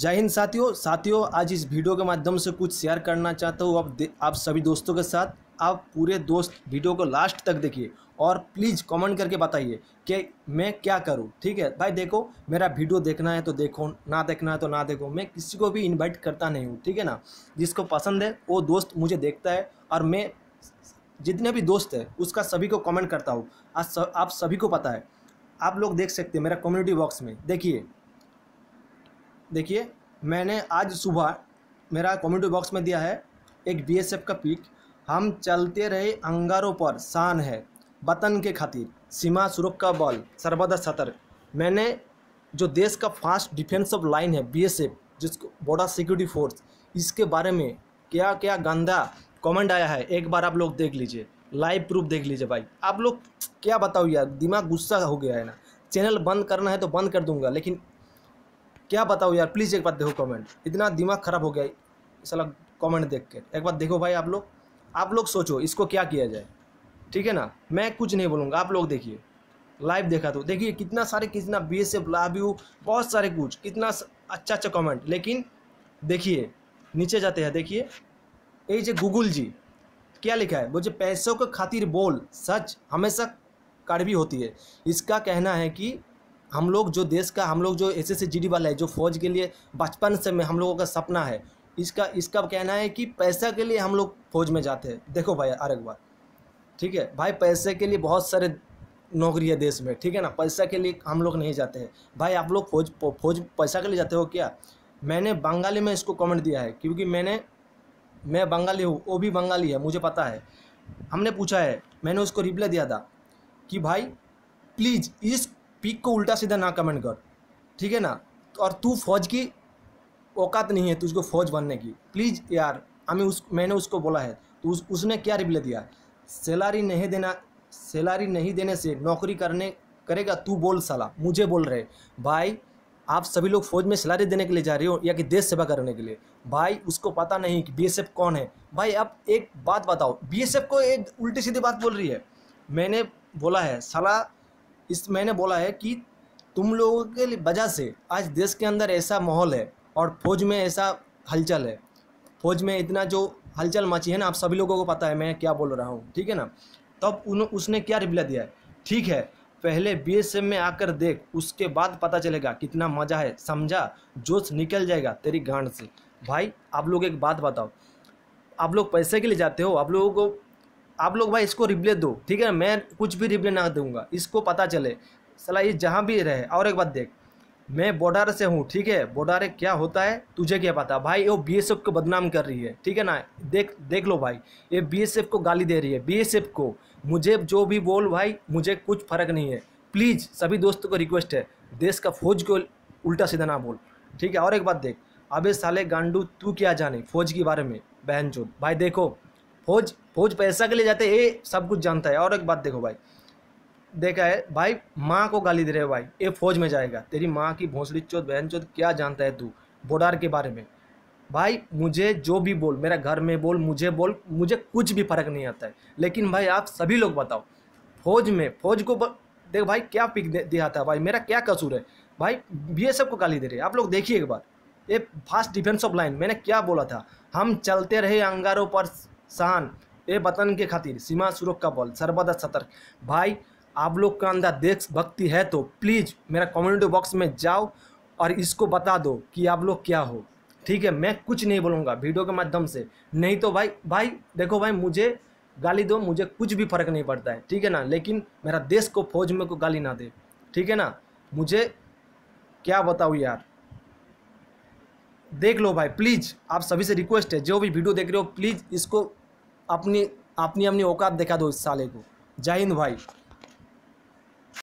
जय हिंद साथियों साथियों आज इस वीडियो के माध्यम से कुछ शेयर करना चाहता हूँ आप आप सभी दोस्तों के साथ आप पूरे दोस्त वीडियो को लास्ट तक देखिए और प्लीज़ कमेंट करके बताइए कि मैं क्या करूँ ठीक है भाई देखो मेरा वीडियो देखना है तो देखो ना देखना है तो ना देखो मैं किसी को भी इनवाइट करता नहीं हूँ ठीक है ना जिसको पसंद है वो दोस्त मुझे देखता है और मैं जितने भी दोस्त है उसका सभी को कमेंट करता हूँ आज आप सभी को पता है आप लोग देख सकते हैं मेरा कम्युनिटी बॉक्स में देखिए देखिए मैंने आज सुबह मेरा कमेंट बॉक्स में दिया है एक बीएसएफ का पिक हम चलते रहे अंगारों पर शान है वतन के खातिर सीमा सुरक्षा बल सर्वदा सतर्क मैंने जो देश का फास्ट डिफेंस ऑफ लाइन है बीएसएफ जिसको बॉर्डर सिक्योरिटी फोर्स इसके बारे में क्या क्या गंदा कमेंट आया है एक बार आप लोग देख लीजिए लाइव प्रूफ देख लीजिए भाई आप लोग क्या बताओ यार दिमाग गुस्सा हो गया है ना चैनल बंद करना है तो बंद कर दूंगा लेकिन क्या बताओ यार प्लीज़ एक बार देखो कमेंट इतना दिमाग ख़राब हो गया साला कमेंट देख के एक बार देखो भाई आप लोग आप लोग सोचो इसको क्या किया जाए ठीक है ना मैं कुछ नहीं बोलूँगा आप लोग देखिए लाइव देखा तो देखिए कितना सारे कितना बी एस एफ लाभ यू बहुत सारे कुछ कितना अच्छा अच्छा कमेंट लेकिन देखिए नीचे जाते हैं देखिए ये जो गूगल जी क्या लिखा है बोलिए पैसों के खातिर बोल सच हमेशा कड़वी होती है इसका कहना है कि हम लोग जो देश का हम लोग जो एस एस जी डी वाला है जो फौज के लिए बचपन से में हम लोगों का सपना है इसका इसका कहना है कि पैसा के लिए हम लोग फौज में जाते हैं देखो भाई आरग बार ठीक है भाई पैसे के लिए बहुत सारे नौकरी है देश में ठीक है ना पैसा के लिए हम लोग नहीं जाते हैं भाई आप लोग फौज फौज पैसा के लिए जाते हो क्या मैंने बंगाली में इसको कमेंट दिया है क्योंकि मैंने मैं बंगाली हूँ वो भी बंगाली है मुझे पता है हमने पूछा है मैंने उसको रिप्लाई दिया था कि भाई प्लीज़ इस पीक को उल्टा सीधा ना कमेंट कर ठीक है ना और तू फौज की औकात नहीं है तुझको फौज बनने की प्लीज़ यार हमें उस मैंने उसको बोला है तो उस उसने क्या रिप्लाई दिया सैलरी नहीं देना सैलरी नहीं देने से नौकरी करने करेगा तू बोल साला मुझे बोल रहे भाई आप सभी लोग फौज में सैलरी देने के लिए जा रहे हो या कि देश सेवा करने के लिए भाई उसको पता नहीं कि बीएसएफ कौन है भाई आप एक बात बताओ बीएसएफ को एक उल्टी सीधी बात बोल रही है मैंने बोला है साला इस मैंने बोला है कि तुम लोगों के वजह से आज देश के अंदर ऐसा माहौल है और फौज में ऐसा हलचल है फौज में इतना जो हलचल मची है ना आप सभी लोगों को पता है मैं क्या बोल रहा हूँ ठीक है ना तब उन उसने क्या रिप्लाई दिया है ठीक है पहले बी में आकर देख उसके बाद पता चलेगा कितना मज़ा है समझा जोश निकल जाएगा तेरी गांड से भाई आप लोग एक बात बताओ आप लोग पैसे के लिए जाते हो आप लोगों को आप लोग भाई इसको रिप्ले दो ठीक है मैं कुछ भी रिप्ले ना दूंगा इसको पता चले सला ये जहाँ भी रहे और एक बात देख मैं बॉर्डर से हूँ ठीक है बॉर्डर क्या होता है तुझे क्या पता भाई वो बी एस एफ को बदनाम कर रही है ठीक है ना देख देख लो भाई ये बी एस एफ को गाली दे रही है बी एस एफ को मुझे जो भी बोल भाई मुझे कुछ फ़र्क नहीं है प्लीज़ सभी दोस्तों को रिक्वेस्ट है देश का फौज को उल्टा सीधा ना बोल ठीक है और एक बात देख अबे साले गांडू तू क्या जाने फौज के बारे में बहन भाई देखो फौज फौज पैसा के लिए जाते ये सब कुछ जानता है और एक बात देखो भाई देखा है भाई माँ को गाली दे रहे हो भाई ये फौज में जाएगा तेरी माँ की भोंसड़ी चौथ बहन चौथ क्या जानता है तू बोडार के बारे में भाई मुझे जो भी बोल मेरा घर में बोल मुझे बोल मुझे कुछ भी फर्क नहीं आता है लेकिन भाई आप सभी लोग बताओ फौज में फौज को ब... देख भाई क्या पिक दिया था भाई मेरा क्या कसूर है भाई बी को गाली दे रहे आप लोग देखिए एक बार ये फास्ट डिफेंस ऑफ लाइन मैंने क्या बोला था हम चलते रहे अंगारों पर शान ए वतन के खातिर सीमा सुरख का बल सर्वदा सतर्क भाई आप लोग का अंदर भक्ति है तो प्लीज़ मेरा कम्युनिटी बॉक्स में जाओ और इसको बता दो कि आप लोग क्या हो ठीक है मैं कुछ नहीं बोलूँगा वीडियो के माध्यम से नहीं तो भाई भाई देखो भाई मुझे गाली दो मुझे कुछ भी फर्क नहीं पड़ता है ठीक है ना लेकिन मेरा देश को फौज में को गाली ना दे ठीक है ना मुझे क्या बताऊँ यार देख लो भाई प्लीज़ आप सभी से रिक्वेस्ट है जो भी वीडियो देख रहे हो प्लीज़ इसको अपनी अपनी अपनी औकात दिखा दो इस साले को जय हिंद भाई